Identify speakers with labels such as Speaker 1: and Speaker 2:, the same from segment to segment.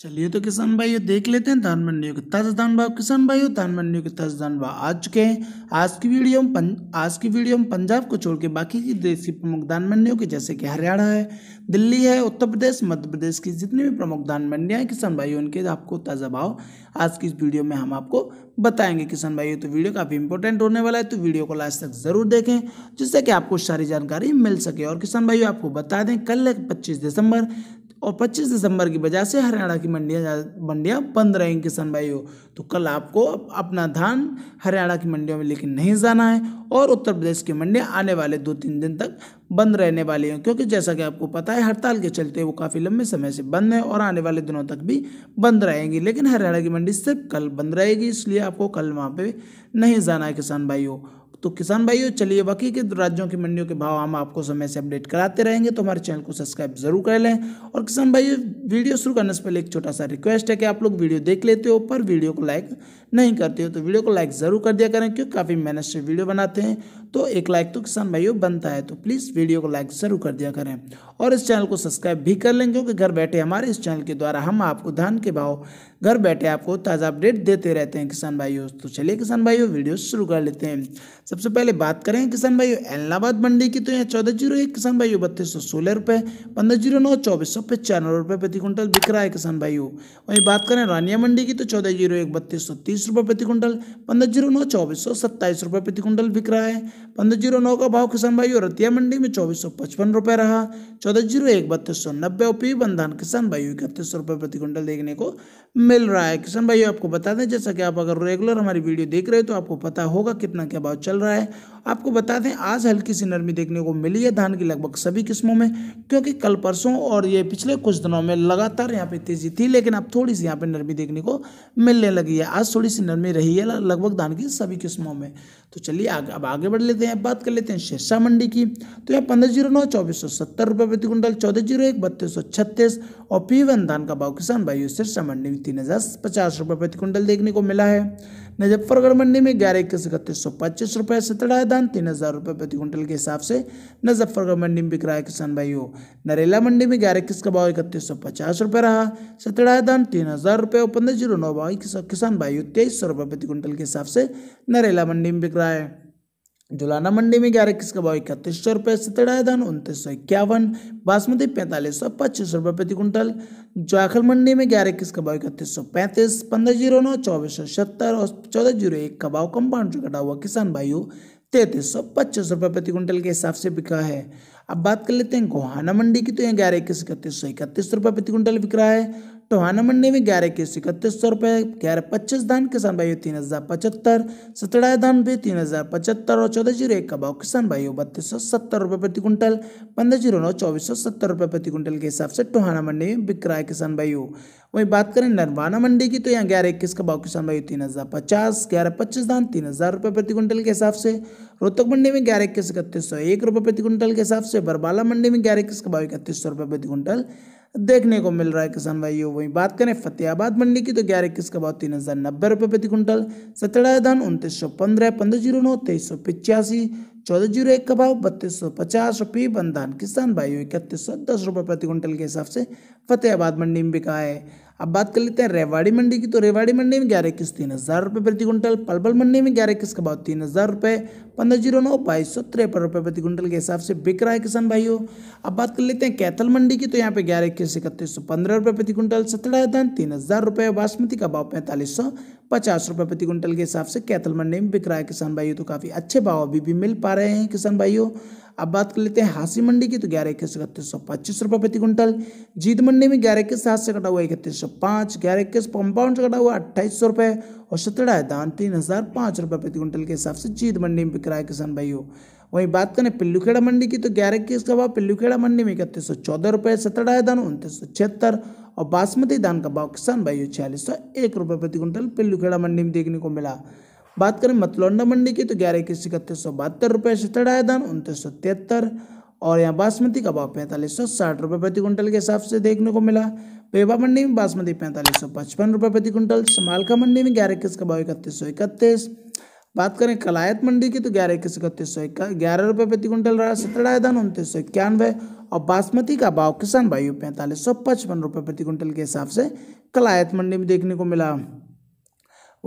Speaker 1: चलिए तो किसान भाइयों देख लेते हैं धान मंडियों के ताजा धान भाव किसान भाइयों धान मंडियों के ताजा धान भाव आ चुके हैं आज की वीडियो में पं, आज की वीडियो में पंजाब को छोड़ के बाकी की देश की प्रमुख धान मंडियों के जैसे कि हरियाणा है दिल्ली है उत्तर प्रदेश मध्य प्रदेश की जितनी भी प्रमुख धान मंडियाँ हैं किसान भाई उनके आपको ताज़ा भाव आज की इस वीडियो में हम आपको बताएंगे किसान भाइयों तो वीडियो काफ़ी इंपॉर्टेंट होने वाला है तो वीडियो को लास्ट तक जरूर देखें जिससे कि आपको सारी जानकारी मिल सके और किसान भाइयों आपको बता दें कल पच्चीस दिसंबर और 25 दिसंबर की वजह से हरियाणा की मंडियां मंडियां बंद रहेंगी किसान भाइयों तो कल आपको अपना धान हरियाणा की मंडियों में लेकर नहीं जाना है और उत्तर प्रदेश की मंडियां आने वाले दो तीन दिन तक बंद रहने वाली हैं क्योंकि जैसा कि आपको पता है हड़ताल के चलते वो काफ़ी लंबे समय से बंद है और आने वाले दिनों तक भी बंद रहेंगी लेकिन हरियाणा की मंडी सिर्फ कल बंद रहेगी इसलिए आपको कल वहाँ पर नहीं जाना है किसान भाइयों तो किसान भाइयों चलिए बाकी के राज्यों की मंडियों के भाव हम आपको समय से अपडेट कराते रहेंगे तो हमारे चैनल को सब्सक्राइब जरूर कर लें और किसान भाइयों वीडियो शुरू करने से पहले एक छोटा सा रिक्वेस्ट है कि आप लोग वीडियो देख लेते हो पर वीडियो को लाइक नहीं करते हो तो वीडियो को लाइक ज़रूर कर दिया करें क्योंकि काफ़ी मेहनत से वीडियो बनाते हैं तो एक लाइक तो किसान भाइयों बनता है तो प्लीज़ वीडियो को लाइक ज़रूर कर दिया करें और इस चैनल को सब्सक्राइब भी कर लें क्योंकि घर बैठे हमारे इस चैनल के द्वारा हम आपको धान के भाव घर बैठे आपको ताज़ा अपडेट देते रहते हैं किसान भाइयों तो चलिए किसान भाइयों वीडियो शुरू कर लेते हैं सबसे पहले बात करें किसान भाइयों एलनाबाद मंडी की तो यहाँ चौदह जीरो एक किसान भाइयों बत्तीस सौ सोलह रुपये पंद्रह जीरो नौ चौबीस सौ पचानवे रुपये प्रति क्विंटल बिक रहा है किसान भाइयों वहीं बात करें रानिया मंडी की तो चौदह जीरो एक बत्तीस सौ तीस तीस रुपये प्रति कुंटल पंद्रह जीरो नौ चौबीस सौ सत्ताईस रुपये प्रति कुंटल बिक रहा है पंद्रह जीरो नौ का भाव किसान भाई और रतिया मंडी में चौबीस सौ पचपन रुपये रहा चौदह जीरो एक बत्तीस सौ नब्बे और पी बंधान किसान भाई इकतीस सौ रुपये प्रति कुंटल देखने को मिल रहा है किसान भाई आपको बता दें जैसा कि आप अगर रेगुलर हमारी वीडियो देख रहे हो तो आपको पता होगा कितना क्या भाव चल रहा है आपको बता दें आज हल्की सी नरमी देखने को मिली है धान की लगभग सभी किस्मों में क्योंकि कल परसों और ये पिछले कुछ दिनों में लगातार यहाँ पे तेजी थी लेकिन अब थोड़ी सी यहाँ पे नरमी देखने को मिलने लगी है आज थोड़ी थोड़ी सी नरमी रही है लगभग धान की सभी किस्मों में तो चलिए आग, अब आगे बढ़ लेते हैं बात कर लेते हैं शेरशाह मंडी की तो यहाँ पंद्रह जीरो नौ चौबीस सौ सत्तर रुपये प्रति क्विंटल चौदह जीरो एक बत्तीस सौ छत्तीस और पी वन धान का भाव किसान भाई शेरशाह मंडी में तीन हज़ार पचास रुपये प्रति क्विंटल देखने को मिला है नजफ्फरगढ़ मंडी में ग्यारह इक्कीस इकतीस सौ पच्चीस रुपये सत्रह दान तीन हज़ार रुपये प्रति क्विंटल के हिसाब से नजफ्फरगढ़ मंडी में बिक रहा है किसान भाइयों नरेला मंडी में ग्यारह इक्कीस का भाव इकतीस सौ पचास रुपये रहा सत्रह दान तीन हज़ार रुपये और पंद्रह जीरो नौ भाव किसान भाइयों तेईस सौ रुपये प्रति क्विंटल के हिसाब से नरेला मंडी में बिक रहा है जुलाना मंडी में ग्यारह किसका भाव इकतीस सौ रुपये सतड़ाया धान उनतीस सौ इक्यावन बासमती पैंतालीस सौ पच्चीस रुपये प्रति कुंटल जाखल मंडी में ग्यारह किसका भाव इकतीस सौ पैंतीस पंद्रह जीरो नौ चौबीस सौ सत्तर और चौदह जीरो एक का भाव कंपाउंड से कटा हुआ किसान भाइयों तैतीस सौ पच्चीस रुपये प्रति कुंटल के हिसाब से बिका है अब बात कर लेते हैं गोहाना मंडी की तो यहाँ ग्यारह इक्कीस इकतीस सौ इकतीस रुपये प्रति कुंटल बिक रहा है टोहाना तो मंडी में ग्यारह के इकतीस सौ रुपये ग्यारह पच्चीस धान किसान भाइयों तीन हज़ार पचहत्तर सत्रह धान भी तीन हज़ार पचहत्तर और चौदह जीरो एक का भाव किसान भाइयों बत्तीस सौ सत्तर रुपये प्रति कुंटल पंद्रह जीरो नौ चौबीस सौ सत्तर रुपये प्रति कुंटल के हिसाब से टोहाना तो मंडी में बिक रहा है किसान भाइयों वहीं बात करें नरवाना मंडी की तो यहाँ ग्यारह इक्कीस का भाव किसान भाइयों तीन हज़ार पचास ग्यारह पच्चीस धान तीन हज़ार रुपये प्रति कुंटल के हिसाब से रोहतक मंडी में ग्यारह इक्कीस इकतीस सौ एक रुपये प्रति कुंटल के हिसाब से बरबाला मंडी में ग्यारह इक्कीस का भाव इकतीस सौ रुपये प्रति कुंटल देखने को मिल रहा है किसान भाइयों वहीं बात करें फतेहाबाद मंडी की तो ग्यारह इक्कीस का भाव तीन हज़ार नब्बे रुपये प्रति क्विंटल सतराया धान उनतीस सौ पंद्रह पंद्रह जीरो नौ तेईस सौ पिचासी चौदह जीरो एक का भाव बत्तीस सौ पचास रुपये बंदान किसान भाइयों इकतीस सौ दस रुपये प्रति क्विंटल के हिसाब से फतेहाबाद मंडी में बिका है अब बात कर लेते हैं रेवाड़ी मंडी की तो रेवाड़ी मंडी में ग्यारह इक्कीस तीन हज़ार रुपये प्रति क्विंटल पलबल मंडी में ग्यारह इक्कीस का भाव तीन हज़ार रुपये पंद्रह जीरो नौ बाईस सौ तिरपन रुपये प्रति क्विंटल के हिसाब से बिक रहा है किसान भाइयों अब बात कर लेते हैं कैथल मंडी की तो यहाँ पे ग्यारह इक्कीस इकतीस सौ पंद्रह रुपये प्रति क्विंटल सतरा धान तीन हज़ार रुपये बासमती का भाव पैंतालीस सौ पचास रुपये प्रति क्विंटल के हिसाब से कैथल मंडी में बिक रहा है किसान भाइयों तो काफ़ी अच्छे भाव अभी भी मिल पा रहे हैं किसान भाइयों अब बात कर लेते हैं हासी मंडी की तो ग्यारह इक्कीस इकतीस सौ पच्चीस रुपये प्रति क्विंटल जीत मंडी में ग्यारह इक्कीस हाथ से कटा हुआ इकतीस सौ पाँच ग्यारह इक्कीस पंपाउंड से कटा हुआ अट्ठाईस सौ रुपये और सतड़ा दान तीन हज़ार पाँच रुपये प्रति क्विंटल के हिसाब से जीत मंडी में बिक रहा है किसान भाइयों वहीं बात करें पिल्लूखेड़ा मंडी की तो ग्यारह इक्कीस का भाव पिल्लूखेड़ा मंडी में इकतीस सौ चौदह रुपये सतड़ा दान उनतीस सौ छिहत्तर और बासमती दान का भाव किसान भाइयों छियालीस सौ एक रुपये प्रति क्विंटल पिल्लूखेड़ा मंडी में देखने को मिला बात करें मतलौंडा मंडी की तो ग्यारह इक्कीस इकतीस सौ बहत्तर रुपये सतड़ धान उनतीस सौ तिहत्तर और यहाँ बासमती का भाव पैंतालीस सौ साठ रुपये प्रति क्विंटल के हिसाब से देखने को मिला पेबा तो मंडी में बासमती पैंतालीस सौ पचपन रुपये प्रति क्विंटल समालका मंडी में ग्यारह इक्कीस का भाव इकतीस सौ इकतीस बात करें कलायत मंडी की तो ग्यारह इक्कीस इकतीस सौ ग्यारह रुपये प्रति क्विंटल रहा सत्रह धान उनतीस सौ इक्यानवे और बासमती का भाव किसान भाई पैंतालीस सौ पचपन रुपये प्रति क्विंटल के हिसाब से कलायत मंडी में देखने को मिला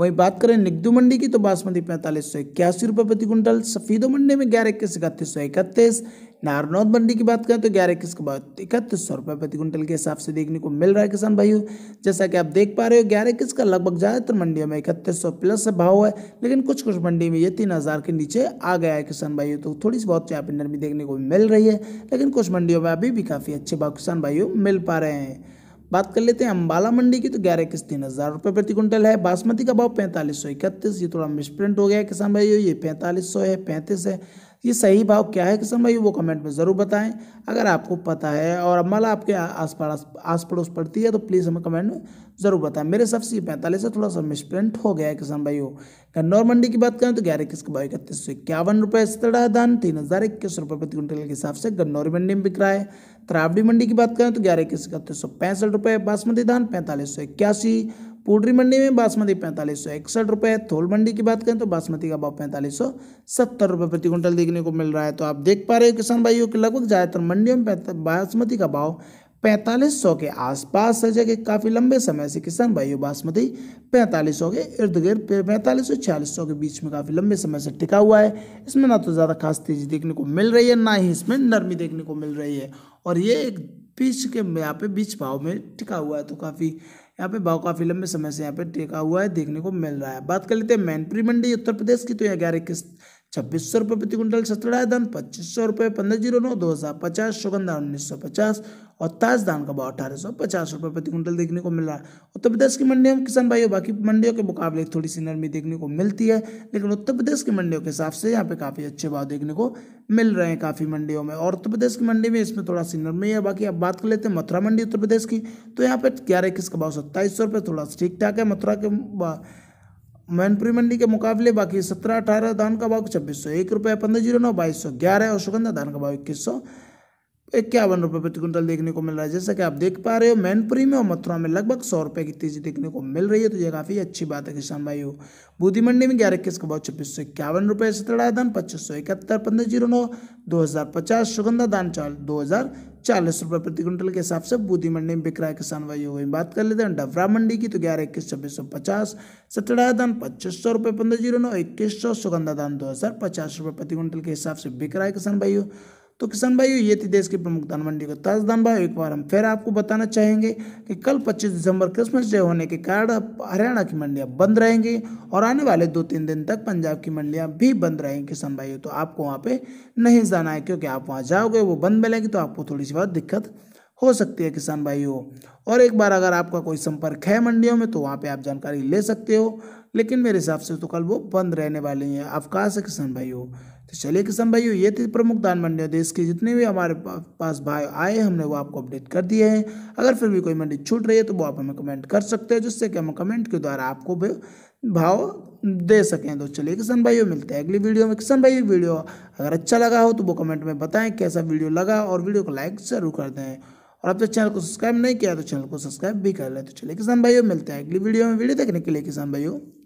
Speaker 1: वहीं बात करें निगदू मंडी की तो बासमती पैंतालीस सौ इक्यासी रुपये प्रति क्विंटल सफीदो मंडी में ग्यारह इक्कीस इकतीस सौ इकतीस नारनौद मंडी की बात करें तो ग्यारह इक्कीस के बाद इकतीस सौ रुपये प्रति क्विंटल के हिसाब से देखने को मिल रहा है किसान भाइयों जैसा कि आप देख पा रहे हो ग्यारह इक्कीस का लगभग ज़्यादातर मंडियों में इकतीस सौ प्लस भाव है लेकिन कुछ कुछ मंडी में ये तीन हज़ार के नीचे आ गया है किसान भाइयों तो थोड़ी सी बहुत तो पर भी देखने को मिल रही है लेकिन कुछ मंडियों में अभी भी काफ़ी अच्छे भाव किसान भाइयों मिल पा रहे हैं बात कर लेते हैं अम्बाला मंडी की तो ग्यारह किस्त तीन हज़ार रुपये प्रति क्विंटल है बासमती का भाव पैंतालीस सौ इकतीस ये थोड़ा मिसप्रिंट हो गया किसान भाई ये पैंतालीस सौ है पैंतीस है ये सही भाव क्या है किसान भाई वो कमेंट में ज़रूर बताएं अगर आपको पता है और अमल आपके आस पास आस पड़ोस पड़ती है तो प्लीज़ हमें कमेंट में ज़रूर बताएं मेरे हिसाब से पैंतालीस से थोड़ा सा मिसप्रिंट हो गया है किसान वो कन्नौर मंडी की बात करें तो ग्यारह इक्कीस के भाव इकतीस सौ इक्यावन रुपये सतरा धान तीन हज़ार इक्कीस रुपये प्रति क्विंटल के हिसाब से गन्नौरी मंडी में बिक रहा है त्रावड़ी मंडी की बात करें तो ग्यारह इक्कीस इकतीस सौ पैंसठ रुपये बासमती धान पैंतालीस सौ इक्यासी पोल्ट्री मंडी में बासमती पैंतालीस सौ इकसठ रुपये थोल मंडी की बात करें तो बासमती का भाव पैंतालीस सौ सत्तर रुपये प्रति क्विंटल देखने को मिल रहा है तो आप देख पा रहे हो किसान भाइयों के लगभग ज़्यादातर मंडियों में बासमती का भाव पैंतालीस सौ के आसपास है जगह काफ़ी लंबे समय से किसान भाइयों बासमती पैंतालीस सौ के इर्द गिर्द पैंतालीस सौ छियालीस सौ के बीच में काफ़ी लंबे समय से टिका हुआ है इसमें ना तो ज़्यादा खास तेज़ी देखने को मिल रही है ना ही इसमें नरमी देखने को मिल रही है और ये एक बीच के यहाँ पे बीच भाव में टिका हुआ है तो काफ़ी यहाँ पे भाव फिल्म में समय से यहाँ पे टेका हुआ है देखने को मिल रहा है बात कर लेते हैं मैनपुरी मंडी उत्तर प्रदेश की तो यहाँ ग्यारह किस्त छब्बीस सौ रुपये प्रति क्विंटल सत्रह धान पच्चीस सौ रुपये पंद्रह जीरो नौ दो हज़ार पचास सुगंध धान उन्नीस सौ पचास और ताज धान का भाव अठारह सौ पचास रुपये प्रति क्विंटल देखने को मिल रहा है उत्तर प्रदेश की मंडियों में किसान भाइयों बाकी मंडियों के मुकाबले थोड़ी सी नरमी देखने को मिलती है लेकिन उत्तर प्रदेश की मंडियों के हिसाब से यहाँ पे काफ़ी अच्छे भाव देखने को मिल रहे हैं काफ़ी मंडियों में और उत्तर प्रदेश की मंडी में इसमें थोड़ा सी नरमी है बाकी अब बात कर लेते हैं मथुरा मंडी उत्तर प्रदेश की तो यहाँ पर ग्यारह इक्कीस का भाव सत्ताईस सौ रुपये थोड़ा ठीक ठाक है मथुरा के मैनपुरी मंडी के मुकाबले बाकी सत्रह अठारह धान का भाव छब्बीस सौ एक रुपये पंद्रह जीरो नौ बाईस सौ ग्यारह और सुगंधा धान का भाव इक्कीस सौ इक्यावन रुपये प्रति क्विंटल देखने को मिल रहा है जैसा कि आप देख पा रहे हो मैनपुरी में और मथुरा में लगभग सौ रुपये की तेजी देखने को मिल रही है तो यह काफ़ी अच्छी बात है किसान भाई हो बूदी मंडी में ग्यारह इक्कीस का भाव छब्बीस सौ इक्यावन रुपये सत्रह धान पच्चीस सौ इकहत्तर पंद्रह जीरो नौ दो हज़ार पचास सुगंधा धान चाल दो हज़ार चालीस रुपये प्रति क्विंटल के हिसाब से बूदी मंडी में बिक रहा है किसान भाई हो बात कर लेते हैं डबरा मंडी की तो ग्यारह इक्कीस छब्बीस सौ पचास सटड़ा दान पच्चीस सौ रुपये पंद्रह जीरो नौ इक्कीस सौ सुगंधा दान दो हज़ार पचास रुपये प्रति क्विंटल के हिसाब से बिक रहा है किसान भाई तो किसान भाई ये थी देश की प्रमुख धान मंडी का ताज़ धान भाई एक बार हम फिर आपको बताना चाहेंगे कि कल 25 दिसंबर क्रिसमस डे होने के कारण हरियाणा की मंडियाँ बंद रहेंगी और आने वाले दो तीन दिन तक पंजाब की मंडियाँ भी बंद रहेंगी किसान भाई तो आपको वहाँ पर नहीं जाना है क्योंकि आप वहाँ जाओगे वो बंद मिलेंगे तो आपको थोड़ी सी बहुत दिक्कत हो सकती है किसान भाइयों और एक बार अगर आपका कोई संपर्क है मंडियों में तो वहाँ पे आप जानकारी ले सकते हो लेकिन मेरे हिसाब से तो कल वो बंद रहने वाले हैं अवकाश है किसान भाइयों तो चलिए किसान भाइयों ये थी प्रमुख दान मंडियों देश के जितने भी हमारे पास भाई आए हमने वो आपको अपडेट कर दिए हैं अगर फिर भी कोई मंडी छूट रही है तो वो आप हमें कमेंट कर सकते हैं जिससे कि हम कमेंट के द्वारा आपको भाव दे सकें तो चलिए किसान भाइयों मिलते हैं अगली वीडियो में किसान भाई वीडियो अगर अच्छा लगा हो तो वो कमेंट में बताएं कैसा वीडियो लगा और वीडियो को लाइक ज़रूर कर दें और अब तक तो चैनल को सब्सक्राइब नहीं किया तो चैनल को सब्सक्राइब भी कर ले तो चलिए किसान भाइयों मिलते हैं अगली वीडियो में वीडियो देखने के लिए किसान भाइयों